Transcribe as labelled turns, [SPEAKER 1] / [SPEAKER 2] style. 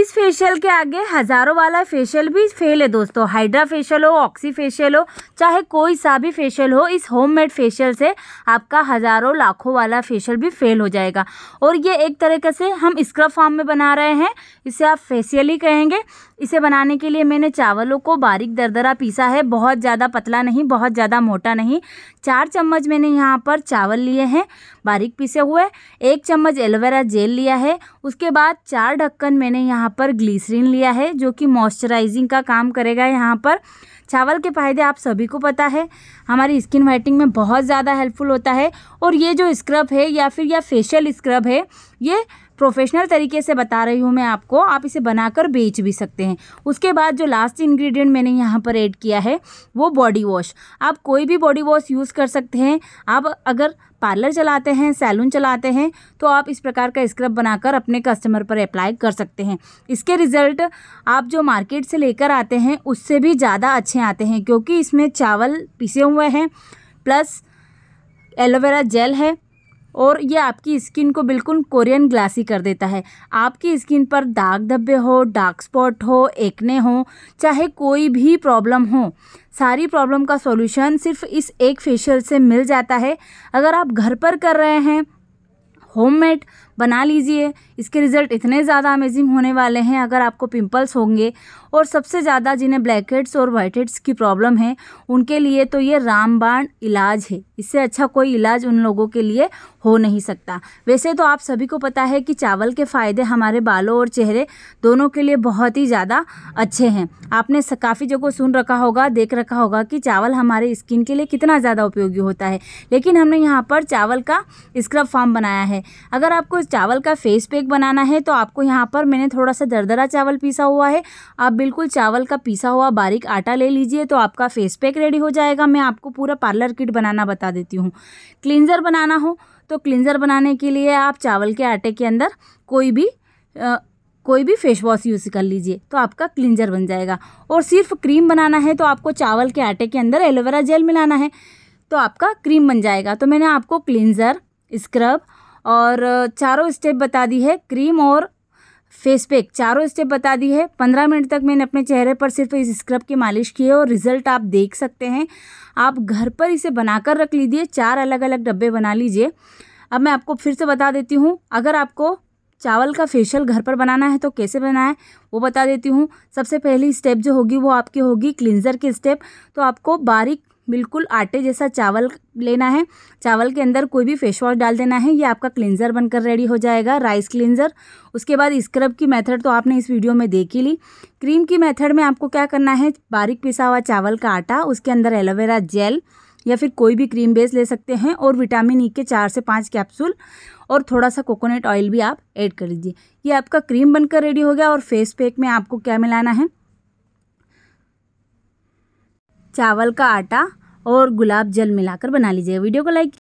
[SPEAKER 1] इस फेशियल के आगे हज़ारों वाला फेशियल भी फेल है दोस्तों हाइड्रा फेशियल हो ऑक्सी फेशियल हो चाहे कोई सा भी फेशियल हो इस होममेड फेशियल से आपका हज़ारों लाखों वाला फेशियल भी फेल हो जाएगा और ये एक तरीके से हम स्क्रब फॉर्म में बना रहे हैं इसे आप फेशियल ही कहेंगे इसे बनाने के लिए मैंने चावलों को बारीक दरदरा पीसा है बहुत ज़्यादा पतला नहीं बहुत ज़्यादा मोटा नहीं चार चम्मच मैंने यहाँ पर चावल लिए हैं बारीक पीसे हुए एक चम्मच एलोवेरा जेल लिया है उसके बाद चार ढक्कन मैंने यहाँ यहाँ पर ग्लीसरीन लिया है जो कि मॉइस्चराइजिंग का काम करेगा यहाँ पर चावल के फायदे आप सभी को पता है हमारी स्किन वाइटिंग में बहुत ज़्यादा हेल्पफुल होता है और ये जो स्क्रब है या फिर या फेशियल स्क्रब है ये प्रोफेशनल तरीके से बता रही हूँ मैं आपको आप इसे बनाकर बेच भी सकते हैं उसके बाद जो लास्ट इंग्रेडिएंट मैंने यहाँ पर ऐड किया है वो बॉडी वॉश आप कोई भी बॉडी वॉश यूज़ कर सकते हैं आप अगर पार्लर चलाते हैं सैलून चलाते हैं तो आप इस प्रकार का स्क्रब बनाकर अपने कस्टमर पर अप्लाई कर सकते हैं इसके रिज़ल्ट आप जो मार्केट से लेकर आते हैं उससे भी ज़्यादा अच्छे आते हैं क्योंकि इसमें चावल पिसे हुए हैं प्लस एलोवेरा जेल है और ये आपकी स्किन को बिल्कुल कोरियन ग्लासी कर देता है आपकी स्किन पर दाग धब्बे हो डार्क स्पॉट हो एक्ने हो चाहे कोई भी प्रॉब्लम हो सारी प्रॉब्लम का सॉल्यूशन सिर्फ इस एक फेशियल से मिल जाता है अगर आप घर पर कर रहे हैं होममेड बना लीजिए इसके रिज़ल्ट इतने ज़्यादा अमेजिंग होने वाले हैं अगर आपको पिंपल्स होंगे और सबसे ज़्यादा जिन्हें ब्लैक हेड्स और वाइट हेड्स की प्रॉब्लम है उनके लिए तो ये रामबाण इलाज है इससे अच्छा कोई इलाज उन लोगों के लिए हो नहीं सकता वैसे तो आप सभी को पता है कि चावल के फ़ायदे हमारे बालों और चेहरे दोनों के लिए बहुत ही ज़्यादा अच्छे हैं आपने काफ़ी जगह सुन रखा होगा देख रखा होगा कि चावल हमारे स्किन के लिए कितना ज़्यादा उपयोगी होता है लेकिन हमने यहाँ पर चावल का स्क्रब फॉर्म बनाया है अगर आपको चावल का फेस पैक बनाना है तो आपको यहाँ पर मैंने थोड़ा सा दरदरा चावल पीसा हुआ है आप बिल्कुल चावल का पीसा हुआ बारीक आटा ले लीजिए तो आपका फेस पैक रेडी हो जाएगा मैं आपको पूरा पार्लर किट बनाना बता देती हूँ क्लिनज़र बनाना हो तो क्लिनज़र बनाने के लिए आप चावल के आटे के अंदर कोई भी आ, कोई भी फेस वॉश यूज़ कर लीजिए तो आपका क्लिनजर बन जाएगा और सिर्फ क्रीम बनाना है तो आपको चावल के आटे के अंदर एलोवेरा जेल मिलाना है तो आपका क्रीम बन जाएगा तो मैंने आपको क्लिनजर स्क्रब और चारों स्टेप बता दी है क्रीम और फेस पैक चारों स्टेप बता दी है पंद्रह मिनट तक मैंने अपने चेहरे पर सिर्फ इस स्क्रब की मालिश की है और रिज़ल्ट आप देख सकते हैं आप घर पर इसे बनाकर रख लीजिए चार अलग अलग डब्बे बना लीजिए अब मैं आपको फिर से बता देती हूँ अगर आपको चावल का फेशियल घर पर बनाना है तो कैसे बनाना है वो बता देती हूँ सबसे पहली स्टेप जो होगी वो आपकी होगी क्लिनज़र की स्टेप तो आपको बारीक बिल्कुल आटे जैसा चावल लेना है चावल के अंदर कोई भी फेस वॉश डाल देना है ये आपका क्लिनज़र बनकर रेडी हो जाएगा राइस क्लिनज़र उसके बाद स्क्रब की मेथड तो आपने इस वीडियो में देख ही ली क्रीम की मेथड में आपको क्या करना है बारीक पिसा हुआ चावल का आटा उसके अंदर एलोवेरा जेल या फिर कोई भी क्रीम बेस ले सकते हैं और विटामिन ई e के चार से पाँच कैप्सूल और थोड़ा सा कोकोनट ऑयल भी आप ऐड कर लीजिए ये आपका क्रीम बनकर रेडी हो गया और फेस पैक में आपको क्या मिलाना है चावल का आटा और गुलाब जल मिलाकर बना लीजिएगा वीडियो को लाइक